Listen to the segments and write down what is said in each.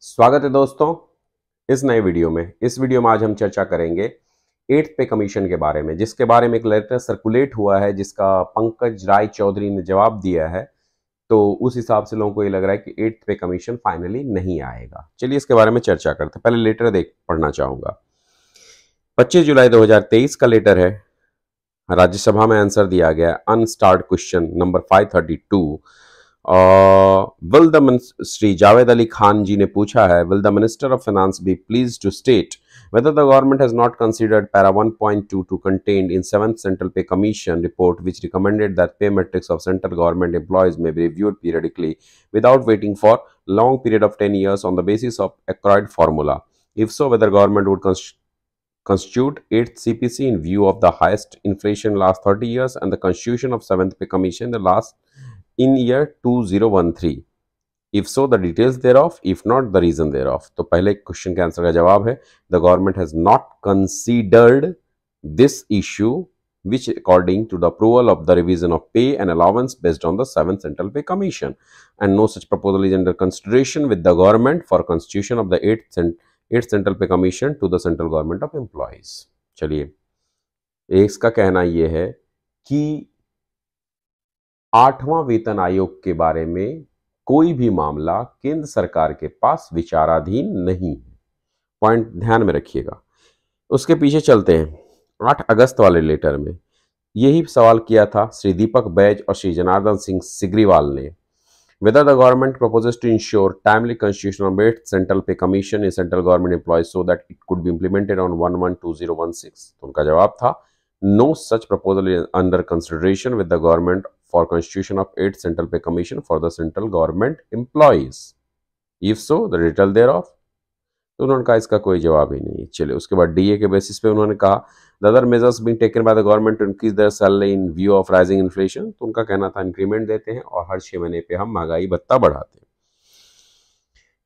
स्वागत है दोस्तों इस नए वीडियो में इस वीडियो में आज हम चर्चा करेंगे एट्थ पे कमीशन के बारे में जिसके बारे में एक लेटर सर्कुलेट हुआ है जिसका पंकज राय चौधरी ने जवाब दिया है तो उस हिसाब से लोगों को ये लग रहा है कि एट्थ पे कमीशन फाइनली नहीं आएगा चलिए इसके बारे में चर्चा करते पहले लेटर देख पढ़ना चाहूंगा पच्चीस जुलाई दो का लेटर है राज्यसभा में आंसर दिया गया unstarred question number five will Shri Javed Ali Khan ji ने पूछा है will the minister of finance be please to state whether the government has not considered para 1.2 to contained in 7th central pay commission report which recommended that pay metrics of central government employees may be reviewed periodically without waiting for long period of 10 years on the basis of accrued formula if so whether government would const constitute 8th cpc in view of the highest inflation last 30 years and the constitution of 7th pay commission the last in year 2013 if so the details thereof if not the reason thereof तो पहले question के answer का जवाब है the government has not considered this issue which according to the approval of the revision of pay and allowance based on the seven central pay commission and no such proposal is under consideration with the government for constitution of the eight eight central pay commission to the central government of employees चलिए इसका कहना यह है कि आठवां वेतन आयोग के बारे में कोई भी मामला केंद्र सरकार के पास विचाराधीन नहीं है पॉइंट ध्यान में रखिएगा उसके पीछे चलते हैं आठ अगस्त वाले लेटर में यही सवाल किया था श्री दीपक बैज और श्री जनार्दन सिंह सिग्रीवाल ने whether the government proposes to ensure timely constitutional bet central pay commission in central government employee so that it could be implemented on one one two zero one six उनका जवाब था no such proposal under consideration with the government for constitution of 8th Central Pay Commission for the central government employees? If so, the detail thereof. तो उन्होंने कहा इसका कोई जवाब ही नहीं चले उसके बाद डीए के बेसिस पे उन्होंने कहा the other measures being taken by the government to increase their salary in view of rising inflation तो उनका कहना था इंक्रीमेंट देते हैं और हर छह महीने पे हम महंगाई भत्ता बढ़ाते हैं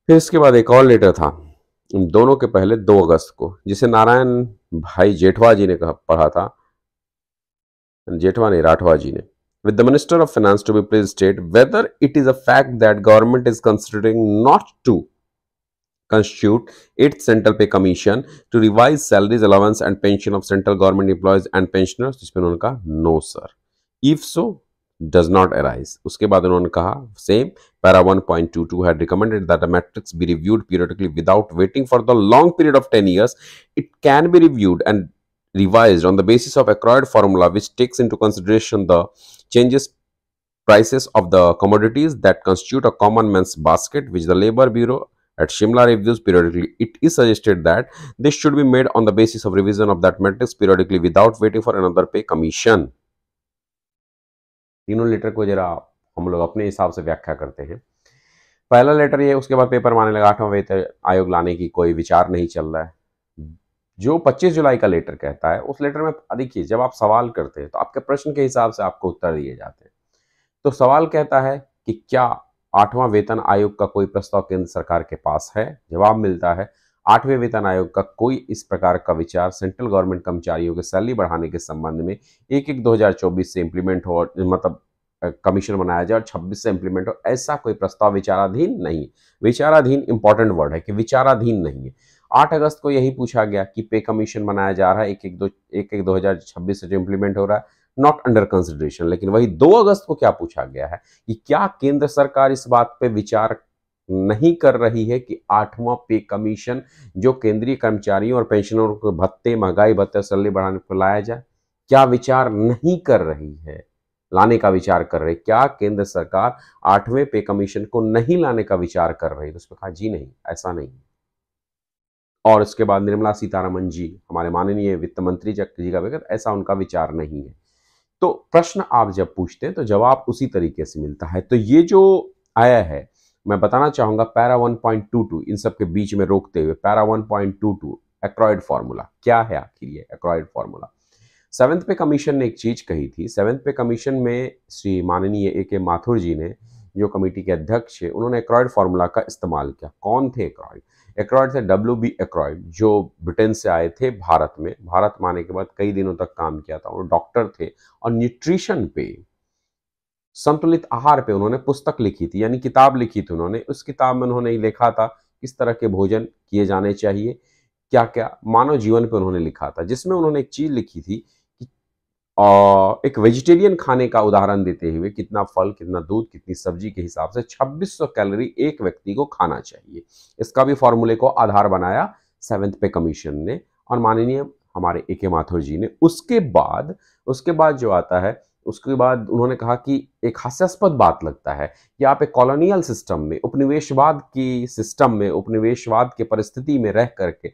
फिर इसके बाद एक और लेटर था इन दोनों के पहले दो अगस्त को जिसे नारायण भाई जेठवा जी ने कहा पढ़ा था जेठवा नहीं राठवा जी ने with the Minister of Finance to be pleased state whether it is a fact that government is considering not to constitute its Central Pay Commission to revise salaries, allowance and pension of central government employees and pensioners. उन्होंने कहा no sir. If so, does not arise. उसके बाद उन्होंने कहा same para 1.22 had recommended that a matrix be reviewed periodically without waiting for the long period of 10 years. It can be reviewed and revised on the basis of a acquired formula which takes into consideration the changes prices of the commodities that constitute a common man's basket which the labor bureau at Shimla reviews periodically. It is suggested that this should be made on the basis of revision of that matrix periodically without waiting for another pay commission. तीनों letter को जरा हम लोग अपने हिसाब से व्याख्या करते हैं पहला लेटर ये उसके बाद पेपर माने लगा आठवां वेतन आयोग लाने की कोई विचार नहीं चल रहा है जो 25 जुलाई का लेटर कहता है उस लेटर में देखिए जब आप सवाल करते हैं तो आपके प्रश्न के हिसाब से आपको उत्तर दिए जाते हैं तो सवाल कहता है कि क्या आठवां वेतन आयोग का कोई प्रस्ताव केंद्र सरकार के पास है जवाब मिलता है आठवें वेतन आयोग का कोई इस प्रकार का विचार सेंट्रल गवर्नमेंट कर्मचारियों के सैलरी बढ़ाने के संबंध में एक एक 2024 से इम्प्लीमेंट हो मतलब कमीशन बनाया जाए और 26 से इम्प्लीमेंट हो ऐसा कोई प्रस्ताव विचाराधीन नहीं विचाराधीन इंपॉर्टेंट वर्ड है कि विचाराधीन नहीं है आठ अगस्त को यही पूछा गया कि पे कमीशन बनाया जा रहा है एक एक दो एक एक दो हजार छब्बीस से जो इम्प्लीमेंट हो रहा है नॉट अंडर कंसिडरेशन लेकिन वही दो अगस्त को क्या पूछा गया है कि क्या केंद्र सरकार इस बात पे विचार नहीं कर रही है कि आठवां पे कमीशन जो केंद्रीय कर्मचारियों और पेंशनरों के भत्ते महंगाई भत्ते सैलरी बढ़ाने को लाया जाए क्या विचार नहीं कर रही है लाने का विचार कर रही क्या केंद्र सरकार आठवें पे कमीशन को नहीं लाने का विचार कर रही तो उस कहा जी नहीं ऐसा नहीं है और इसके बाद निर्मला सीतारामन जी हमारे माननीय वित्त मंत्री जी का व्यक्त ऐसा उनका विचार नहीं है तो प्रश्न आप जब पूछते हैं तो जवाब उसी तरीके से मिलता है तो ये जो आया है मैं बताना चाहूंगा पैरा 1.22 इन सब के बीच में रोकते हुए पैरा 1.22 एक्ट्रॉइड फार्मूला क्या है आखिर ये Aykroyd formula seventh pay commission ने एक चीज़ कही थी सेवंथ पे कमीशन में श्री माननीय ए के माथुर जी ने जो कमेटी के अध्यक्ष है उन्होंने एक्ट्रॉइड फार्मूला का इस्तेमाल किया कौन थे एक्ट्रॉइड एक्रॉयड थे डब्ल्यू बी एक्रॉयड जो ब्रिटेन से आए थे भारत में भारत में आने के बाद कई दिनों तक काम किया था और डॉक्टर थे और न्यूट्रिशन पे संतुलित आहार पे उन्होंने पुस्तक लिखी थी यानी किताब लिखी थी उन्होंने उस किताब में उन्होंने लिखा था किस तरह के भोजन किए जाने चाहिए क्या क्या मानव जीवन पे उन्होंने लिखा था जिसमें उन्होंने एक चीज़ लिखी थी और एक वेजिटेरियन खाने का उदाहरण देते हुए कितना फल कितना दूध कितनी सब्जी के हिसाब से 2600 कैलोरी एक व्यक्ति को खाना चाहिए इसका भी फॉर्मूले को आधार बनाया सेवेंथ पे कमीशन ने और माननीय हमारे ए के माथुर जी ने उसके बाद उसके बाद जो आता है उसके बाद उन्होंने कहा कि एक हास्यास्पद बात लगता है कि आप एक कॉलोनियल सिस्टम में उपनिवेशवाद की सिस्टम में उपनिवेशवाद के परिस्थिति में रह करके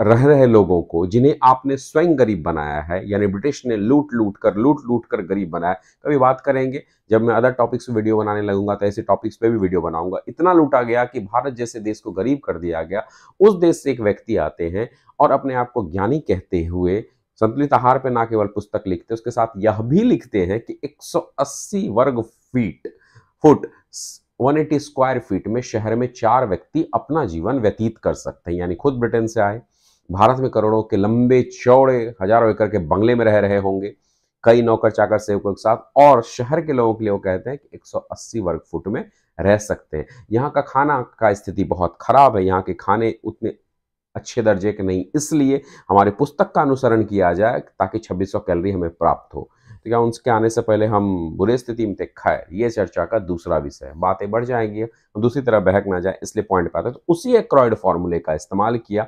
रह रहे लोगों को जिन्हें आपने स्वयं गरीब बनाया है यानी ब्रिटिश ने लूट लूट कर लूट लूट कर गरीब बनाया कभी बात करेंगे जब मैं अदर टॉपिक्स वीडियो बनाने लगूंगा तो ऐसे टॉपिक्स पे भी वीडियो बनाऊंगा इतना लूटा गया कि भारत जैसे देश को गरीब कर दिया गया उस देश से एक व्यक्ति आते हैं और अपने आप को ज्ञानी कहते हुए संतुलित आहार पर ना केवल पुस्तक लिखते उसके साथ यह भी लिखते हैं कि एक वर्ग फीट फुट 180 स्क्वायर फीट में शहर में चार व्यक्ति अपना जीवन व्यतीत कर सकते हैं यानी खुद ब्रिटेन से आए भारत में करोड़ों के लंबे चौड़े हजारों एकड़ के बंगले में रह रहे होंगे कई नौकर चाकर सेवकों के साथ और शहर के लोगों के लिए वो कहते हैं कि 180 वर्ग फुट में रह सकते हैं यहाँ का खाना का स्थिति बहुत खराब है यहाँ के खाने उतने अच्छे दर्जे के नहीं इसलिए हमारे पुस्तक का अनुसरण किया जाए ताकि 2600 कैलोरी हमें प्राप्त हो तो क्या उनके आने से पहले हम बुरे स्थिति में थे खाए ये चर्चा का दूसरा विषय है बातें बढ़ जाएंगी दूसरी तरह बहक ना जाए इसलिए पॉइंट पे आता तो उसी एक क्रॉइड फॉर्मूले का इस्तेमाल किया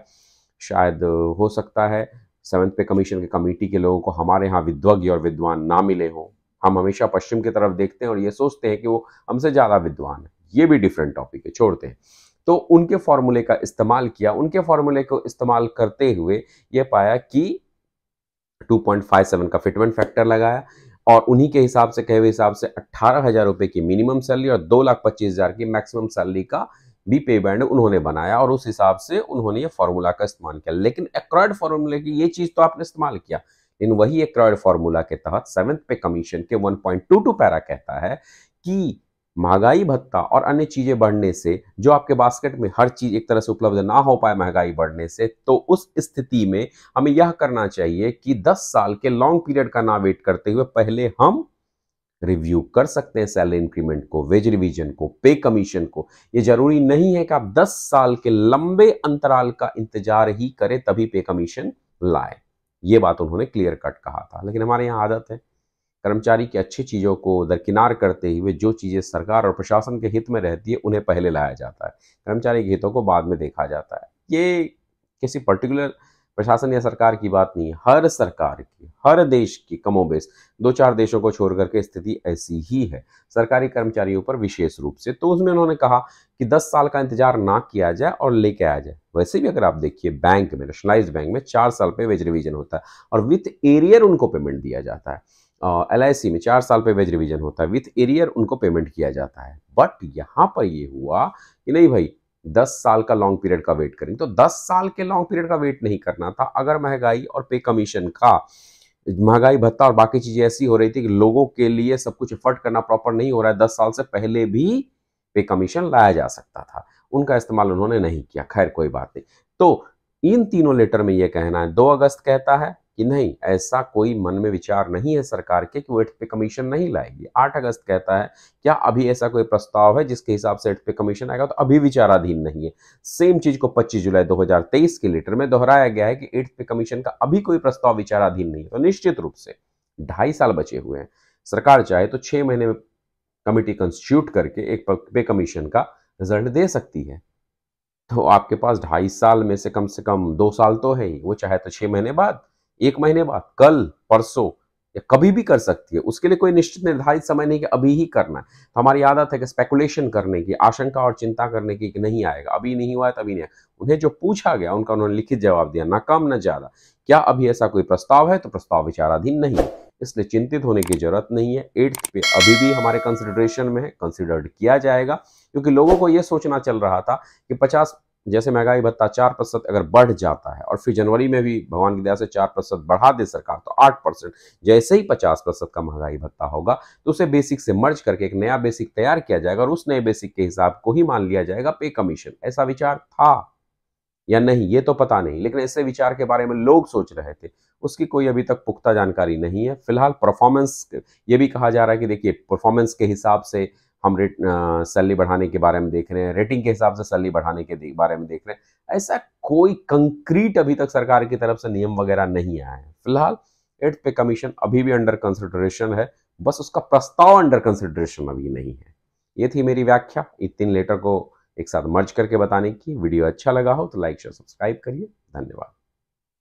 शायद हो सकता है सेवन्थ पे कमीशन के कमेटी के लोगों को हमारे यहाँ विद्वज्ञ और विद्वान ना मिले हों हम हमेशा पश्चिम की तरफ देखते हैं और ये सोचते हैं कि वो हमसे ज़्यादा विद्वान है ये भी डिफरेंट टॉपिक है छोड़ते हैं तो उनके फॉर्मूले का इस्तेमाल किया उनके फॉर्मूले को इस्तेमाल करते हुए ये पाया कि 2.57 का फिटमेंट फैक्टर लगाया और उन्हीं के हिसाब से कहे हुए हिसाब से अट्ठारह हज़ार रुपये की मिनिमम सैलरी और दो लाख पच्चीस हज़ार की मैक्सिमम सैलरी का बी पे बैंड उन्होंने बनाया और उस हिसाब से उन्होंने ये फार्मूला का इस्तेमाल किया लेकिन एक्रॉयड फार्मूले की ये चीज़ तो आपने इस्तेमाल किया इन वही एक्रॉयड फार्मूला के तहत सेवन्थ पे कमीशन के 1.22 पैरा कहता है कि महंगाई भत्ता और अन्य चीज़ें बढ़ने से जो आपके बास्केट में हर चीज़ एक तरह से उपलब्ध ना हो पाए महंगाई बढ़ने से तो उस स्थिति में हमें यह करना चाहिए कि 10 साल के लॉन्ग पीरियड का ना वेट करते हुए पहले हम रिव्यू कर सकते हैं सैलरी इंक्रीमेंट को वेज रिवीजन को पे कमीशन को ये जरूरी नहीं है कि आप 10 साल के लंबे अंतराल का इंतजार ही करें तभी पे कमीशन लाए ये बात उन्होंने क्लियर कट कहा था लेकिन हमारे यहाँ आदत है कर्मचारी की अच्छी चीज़ों को दरकिनार करते हुए जो चीज़ें सरकार और प्रशासन के हित में रहती है उन्हें पहले लाया जाता है कर्मचारी के हितों को बाद में देखा जाता है ये किसी पर्टिकुलर प्रशासन या सरकार की बात नहीं है हर सरकार की हर देश की कमोबेश दो चार देशों को छोड़ करके स्थिति ऐसी ही है सरकारी कर्मचारियों पर विशेष रूप से तो उसमें उन्होंने कहा कि 10 साल का इंतजार ना किया जाए और लेके आया जाए वैसे भी अगर आप देखिए बैंक में नेशनलाइज बैंक में चार साल पे वेज रिविजन होता है और विथ एरियर उनको पेमेंट दिया जाता है एल uh, में चार साल पे वेज रिविजन होता है विथ एरियर उनको पेमेंट किया जाता है बट यहाँ पर ये हुआ कि नहीं भाई दस साल का लॉन्ग पीरियड का वेट करेंगे तो दस साल के लॉन्ग पीरियड का वेट नहीं करना था अगर महंगाई और पे कमीशन का महंगाई भत्ता और बाकी चीजें ऐसी हो रही थी कि लोगों के लिए सब कुछ एफर्ट करना प्रॉपर नहीं हो रहा है दस साल से पहले भी पे कमीशन लाया जा सकता था उनका इस्तेमाल उन्होंने नहीं किया खैर कोई बात नहीं तो इन तीनों लेटर में यह कहना है दो अगस्त कहता है कि नहीं ऐसा कोई मन में विचार नहीं है सरकार के कि वो एट्थ पे कमीशन नहीं लाएगी आठ अगस्त कहता है क्या अभी ऐसा कोई प्रस्ताव है जिसके हिसाब से एट्थ पे कमीशन आएगा तो अभी विचाराधीन नहीं है सेम चीज को 25 जुलाई 2023 के लेटर में दोहराया गया है कि एट्थ पे कमीशन का अभी कोई प्रस्ताव विचाराधीन नहीं है तो निश्चित रूप से ढाई साल बचे हुए हैं सरकार चाहे तो छह महीने में कमिटी कंस्टिट्यूट करके एक पे कमीशन का रिजल्ट दे सकती है तो आपके पास ढाई साल में से कम से कम दो साल तो है ही वो चाहे तो छह महीने बाद एक महीने बाद कल परसों या कभी भी कर सकती है उसके लिए कोई निश्चित निर्धारित समय नहीं कि अभी ही करना है तो हमारी आदत है कि स्पेकुलेशन करने की आशंका और चिंता करने की कि नहीं आएगा अभी नहीं हुआ है तभी नहीं उन्हें जो पूछा गया उनका उन्होंने लिखित जवाब दिया ना कम ना ज़्यादा क्या अभी ऐसा कोई प्रस्ताव है तो प्रस्ताव विचाराधीन नहीं है इसलिए चिंतित होने की जरूरत नहीं है एट्थ पे अभी भी हमारे कंसिडरेशन में है कंसिडर्ड किया जाएगा क्योंकि लोगों को यह सोचना चल रहा था कि पचास जैसे महंगाई भत्ता चार प्रतिशत अगर बढ़ जाता है और फिर जनवरी में भी भगवान की दया से चार प्रतिशत बढ़ा दे सरकार तो आठ परसेंट जैसे ही पचास प्रतिशत का महंगाई भत्ता होगा तो उसे बेसिक से मर्ज करके एक नया बेसिक तैयार किया जाएगा और उस नए बेसिक के हिसाब को ही मान लिया जाएगा पे कमीशन ऐसा विचार था या नहीं ये तो पता नहीं लेकिन ऐसे विचार के बारे में लोग सोच रहे थे उसकी कोई अभी तक पुख्ता जानकारी नहीं है फिलहाल परफॉर्मेंस ये भी कहा जा रहा है कि देखिए परफॉर्मेंस के हिसाब से हम रेट सैलरी बढ़ाने के बारे में देख रहे हैं रेटिंग के हिसाब से सैलरी बढ़ाने के बारे में देख रहे हैं ऐसा कोई कंक्रीट अभी तक सरकार की तरफ से नियम वगैरह नहीं आया है फिलहाल एट्थ पे कमीशन अभी भी अंडर कंसिडरेशन है बस उसका प्रस्ताव अंडर कंसिडरेशन अभी नहीं है ये थी मेरी व्याख्या तीन लेटर को एक साथ मर्ज करके बताने की वीडियो अच्छा लगा हो तो लाइक शेयर सब्सक्राइब करिए धन्यवाद